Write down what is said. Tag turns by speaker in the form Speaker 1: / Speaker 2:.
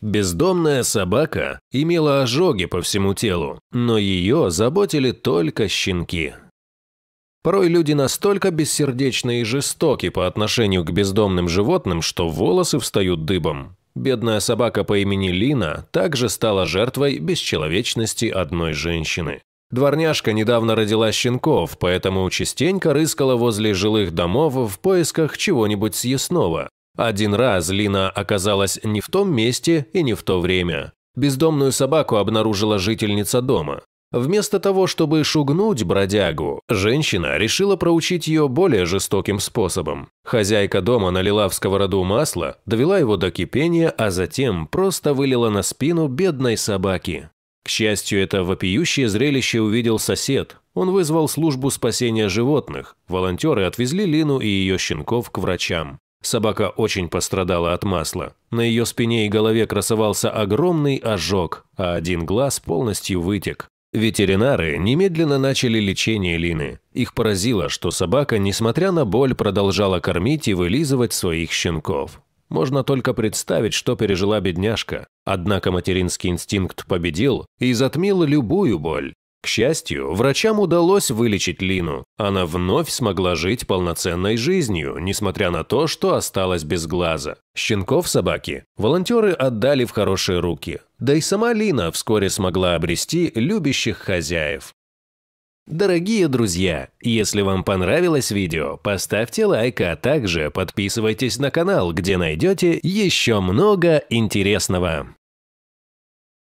Speaker 1: Бездомная собака имела ожоги по всему телу, но ее заботили только щенки. Порой люди настолько бессердечны и жестоки по отношению к бездомным животным, что волосы встают дыбом. Бедная собака по имени Лина также стала жертвой бесчеловечности одной женщины. Дворняжка недавно родила щенков, поэтому частенько рыскала возле жилых домов в поисках чего-нибудь съестного. Один раз Лина оказалась не в том месте и не в то время. Бездомную собаку обнаружила жительница дома. Вместо того, чтобы шугнуть бродягу, женщина решила проучить ее более жестоким способом. Хозяйка дома налила в сковороду масло, довела его до кипения, а затем просто вылила на спину бедной собаки. К счастью, это вопиющее зрелище увидел сосед. Он вызвал службу спасения животных. Волонтеры отвезли Лину и ее щенков к врачам. Собака очень пострадала от масла. На ее спине и голове красовался огромный ожог, а один глаз полностью вытек. Ветеринары немедленно начали лечение Лины. Их поразило, что собака, несмотря на боль, продолжала кормить и вылизывать своих щенков. Можно только представить, что пережила бедняжка. Однако материнский инстинкт победил и затмил любую боль. К счастью, врачам удалось вылечить Лину. Она вновь смогла жить полноценной жизнью, несмотря на то, что осталась без глаза. Щенков собаки волонтеры отдали в хорошие руки. Да и сама Лина вскоре смогла обрести любящих хозяев. Дорогие друзья, если вам понравилось видео, поставьте лайк, а также подписывайтесь на канал, где найдете еще много интересного.